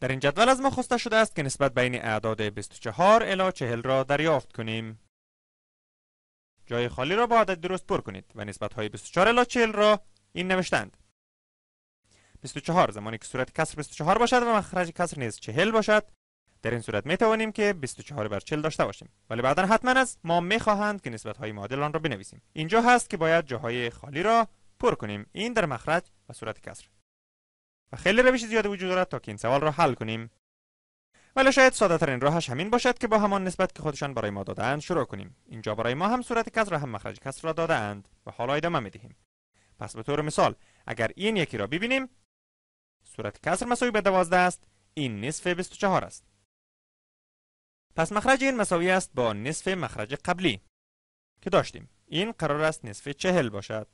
در این جدول از ما خواسته شده است که نسبت بین اعداد 24 الی 40 را دریافت کنیم. جای خالی را با عدد درست پر کنید و نسبت های 24 الی 40 را این نوشتند. 24 زمانی که صورت کسر 24 باشد و مخرج کسر نیز 40 باشد در این صورت می توانیم که 24 بر 40 داشته باشیم ولی بعدا حتما از ما می خواهند که نسبت های معادل آن را بنویسیم اینجا هست که باید جاهای خالی را پر کنیم این در مخرج و صورت کسر و خیلی روش زیاد وجود دارد تا که این سوال را حل کنیم ولی شاید ساده ترین راهش همین باشد که با همان نسبت که خودشان برای ما دادهاند شروع کنیم اینجا برای ما هم صورت کسر را هم مخرج کسر را دادهاند و حالا ادامه دهیم پس به طور مثال اگر این یکی را ببینیم صورت کسر مساوی به دوازده است این نصف 24 است پس مخرج این مساوی است با نصف مخرج قبلی که داشتیم این قرار است نصف چهل باشد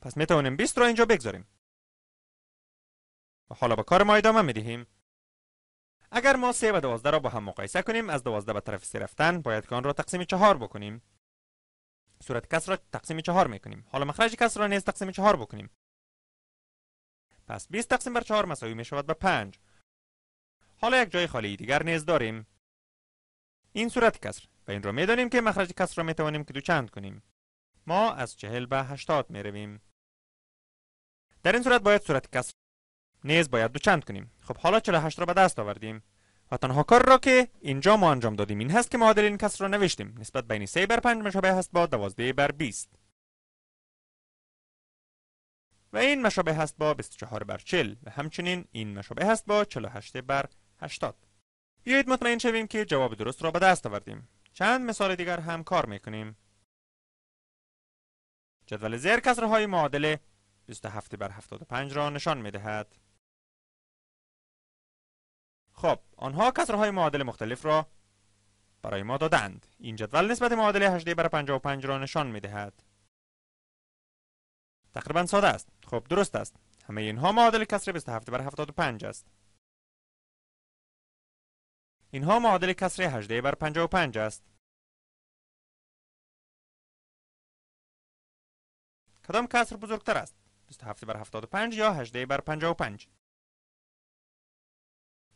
پس توانیم 20 را اینجا بگذاریم و حالا به کار ما ادامه می دهیم اگر ما 3 و 12 را با هم مقایسه کنیم از 12 به طرف 3 رفتن باید که را تقسیم 4 بکنیم صورت کسر را تقسیم 4 می کنیم حالا مخرج کسر را نیز تقسیم 4 بکنیم پس 20 تقسیم بر 4 مساوی می شود به 5 حالا یک جای خالی دیگر نیز داریم این صورت کسر و این را میدانیم که مخرج کسر را می توانیم که دو چند کنیم ما از چهل به هشتاد می در این صورت باید صورت کسر نیز باید دوچند کنیم خب حالا 48 را به دست آوردیم و تنها کار را که اینجا ما انجام دادیم این هست که معادل این کسر را نوشتیم نسبت بین 3 بر 5 مشابه هست با 12 بر 20 و این مشابه هست با 24 بر 40 و همچنین این مشابه هست با 48 بر 80 بیایید مطمئن شویم که جواب درست را به دست آوردیم چند مثال دیگر هم کار میکنیم جدول زیر کسرهای معادله 27 بر 75 را نشان میدهد خب آنها کسرهای معادل مختلف را برای ما دادند این جدول نسبت معادل 8 بر 55 را نشان می دهد تقریبا ساده است خب درست است همه اینها معادل کسر 27 بر 75 است اینها معادل کسر 18 بر 55 است کدام کسر بزرگتر است 27 بر 75 یا 18 بر 55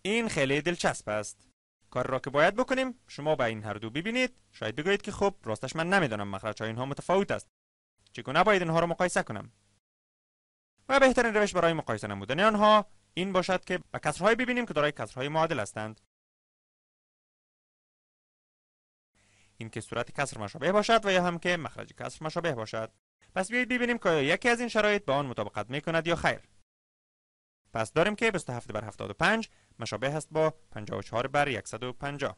این خیلی دلچسب است کار را که باید بکنیم شما به این هر دو ببینید شاید بگویید که خب راستش من نمیدانم مخرج های اینها متفاوت است چگونه باید اینها را مقایسه کنم و بهترین روش برای مقایسه نمودن آنها این باشد که به کسرهایی ببینیم که دارای کسرهای معادل هستند این که صورت کسر مشابه باشد و یا هم که مخرج کسر مشابه باشد پس بیایید ببینیم که یکی از این شرایط به آن مطابقت میکند یا خیر پس داریم که 27 بر 75 مشابه هست با 54 بر 150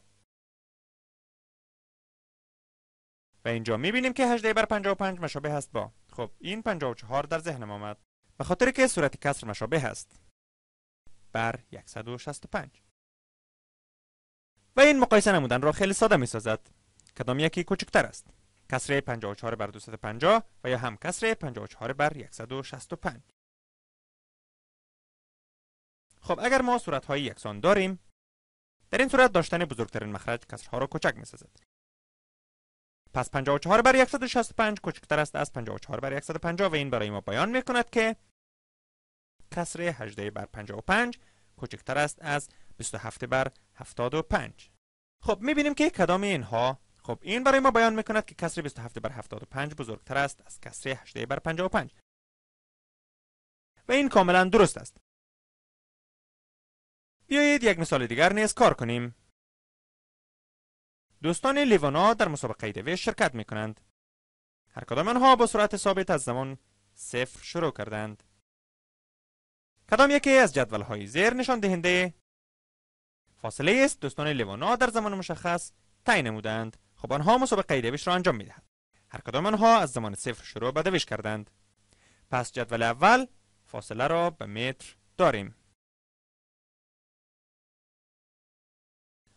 و اینجا بینیم که 18 بر 55 مشابه هست با خب این 54 در ذهنم آمد به خاطر که صورت کسر مشابه هست بر 165 و این مقایسه نمودن را خیلی ساده می سازد کدام یکی کوچکتر است کسر 54 بر 250 و یا هم کسر 54 بر 165 خب اگر ما صورت های یکسان داریم در این صورت داشتن بزرگترین مخرج کسرها را کوچک می سازد. پس 54 بر 165 کوچکتر است از 54 بر 150 و این برای ما بیان می که کسر 18 بر 55 کوچکتر است از 27 بر 75 خب می بینیم که کدام اینها خب این برای ما بیان می که کسر 27 بر 75 بزرگتر است از کسر 18 بر 55 و این کاملا درست است بیایید یک مثال دیگر نیز کار کنیم دوستان لیوانا در مسابقه دوی شرکت می کنند هر کدام آنها با سرعت ثابت از زمان صفر شروع کردند کدام یکی از جدول های زیر نشان دهنده فاصله است دوستان لیوانا در زمان مشخص تعیین نمودند خب آنها مسابقه دویش را انجام میدهند هر کدام آنها از زمان صفر شروع به دویش کردند پس جدول اول فاصله را به متر داریم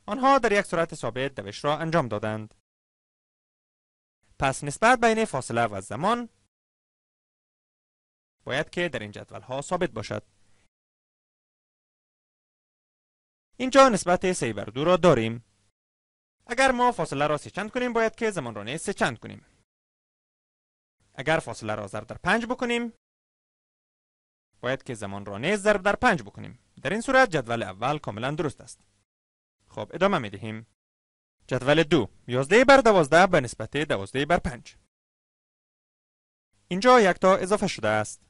آنها در یک سرعت ثابت دوش را انجام دادند. پس نسبت بین فاصله و زمان باید که در این جدول ها ثابت باشد. اینجا نسبت سی بر دو را داریم. اگر ما فاصله را سه چند کنیم باید که زمان را نیز سه چند کنیم. اگر فاصله را ضرب در 5 بکنیم باید که زمان را نیز ضرب در 5 بکنیم. در این صورت جدول اول کاملا درست است. خب ادامه می دهیم جدول دو یازده بر دوازده به نسبت دوازده بر پنج اینجا یک تا اضافه شده است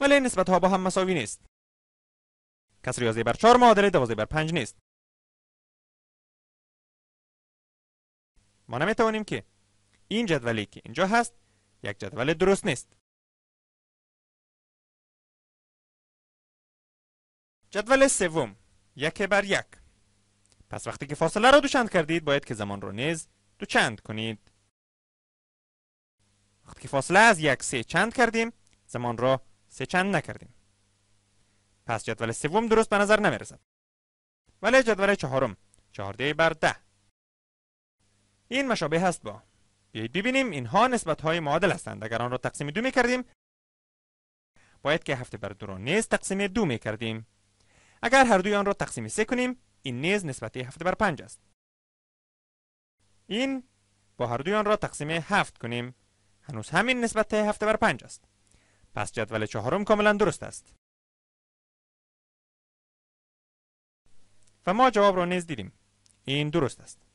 ولی نسبت ها با هم مساوی نیست کسر یازده بر چار معادل دوازده بر پنج نیست ما نمی توانیم که این جدولی که اینجا هست یک جدول درست نیست جدول سوم یک بر یک پس وقتی که فاصله را دوچند کردید باید که زمان را نیز دوچند کنید وقتی که فاصله از یک سه چند کردیم زمان را سه چند نکردیم پس جدول سوم درست به نظر نمی رسد ولی جدول چهارم چهارده بر ده این مشابه هست با بیایید ببینیم اینها نسبت های معادل هستند اگر آن را تقسیم دو می کردیم باید که هفته بر دو را نیز تقسیم دو می کردیم اگر هر دوی آن را تقسیم سه کنیم این نیز نسبت هفت بر پنج است این با هر آن را تقسیم هفت کنیم هنوز همین نسبت هفت بر پنج است پس جدول چهارم کاملا درست است و ما جواب را نیز دیدیم این درست است